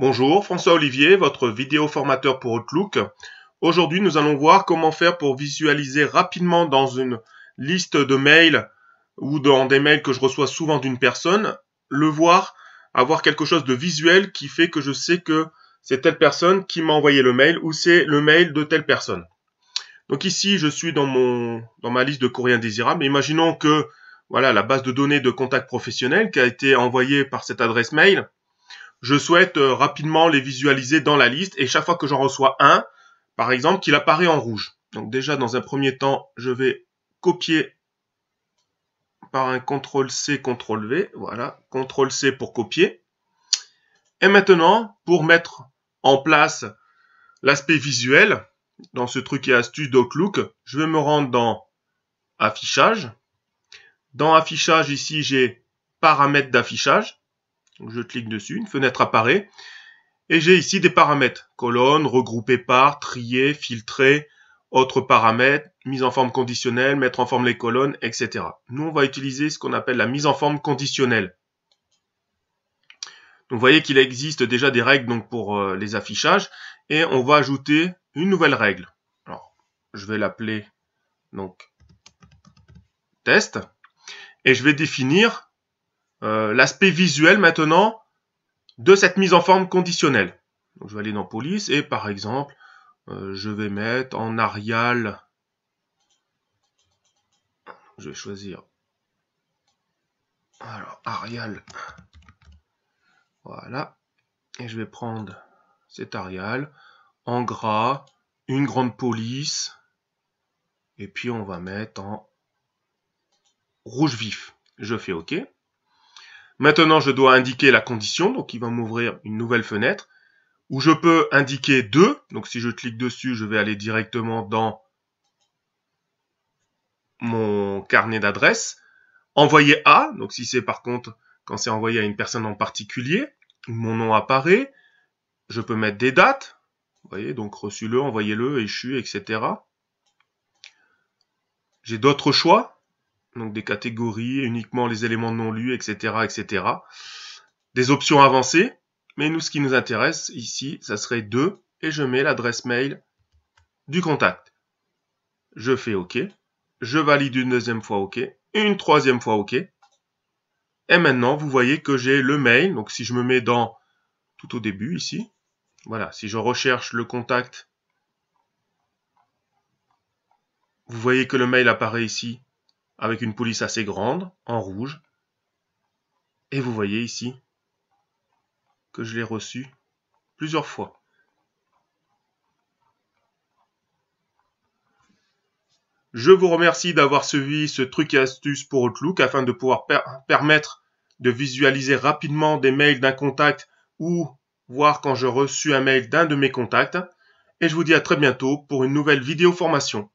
Bonjour, François Olivier, votre vidéo formateur pour Outlook. Aujourd'hui, nous allons voir comment faire pour visualiser rapidement dans une liste de mails ou dans des mails que je reçois souvent d'une personne, le voir, avoir quelque chose de visuel qui fait que je sais que c'est telle personne qui m'a envoyé le mail ou c'est le mail de telle personne. Donc ici, je suis dans mon dans ma liste de courriers indésirables. Imaginons que voilà la base de données de contact professionnel qui a été envoyée par cette adresse mail je souhaite euh, rapidement les visualiser dans la liste et chaque fois que j'en reçois un, par exemple, qu'il apparaît en rouge. Donc déjà, dans un premier temps, je vais copier par un CTRL-C, CTRL-V. Voilà, CTRL-C pour copier. Et maintenant, pour mettre en place l'aspect visuel, dans ce truc et astuce d'Outlook, je vais me rendre dans Affichage. Dans Affichage, ici, j'ai Paramètres d'affichage je clique dessus, une fenêtre apparaît. Et j'ai ici des paramètres. Colonne, regrouper par, trier, filtrer, autres paramètres, mise en forme conditionnelle, mettre en forme les colonnes, etc. Nous, on va utiliser ce qu'on appelle la mise en forme conditionnelle. Donc, vous voyez qu'il existe déjà des règles donc, pour euh, les affichages. Et on va ajouter une nouvelle règle. Alors, je vais l'appeler donc test. Et je vais définir euh, l'aspect visuel maintenant de cette mise en forme conditionnelle. Donc, je vais aller dans police et par exemple, euh, je vais mettre en Arial, je vais choisir, alors Arial, voilà, et je vais prendre cet Arial en gras, une grande police, et puis on va mettre en rouge vif. Je fais OK. Maintenant, je dois indiquer la condition, donc il va m'ouvrir une nouvelle fenêtre où je peux indiquer deux. Donc si je clique dessus, je vais aller directement dans mon carnet d'adresse. Envoyer à, donc si c'est par contre quand c'est envoyé à une personne en particulier, mon nom apparaît. Je peux mettre des dates. Vous voyez, donc reçu-le, envoyez-le, échu, etc. J'ai d'autres choix donc des catégories, uniquement les éléments non lus, etc., etc. Des options avancées, mais nous, ce qui nous intéresse ici, ça serait 2, et je mets l'adresse mail du contact. Je fais OK, je valide une deuxième fois OK, une troisième fois OK. Et maintenant, vous voyez que j'ai le mail, donc si je me mets dans tout au début ici, voilà, si je recherche le contact, vous voyez que le mail apparaît ici avec une police assez grande, en rouge. Et vous voyez ici que je l'ai reçu plusieurs fois. Je vous remercie d'avoir suivi ce truc et astuce pour Outlook afin de pouvoir permettre de visualiser rapidement des mails d'un contact ou voir quand je reçus un mail d'un de mes contacts. Et je vous dis à très bientôt pour une nouvelle vidéo formation.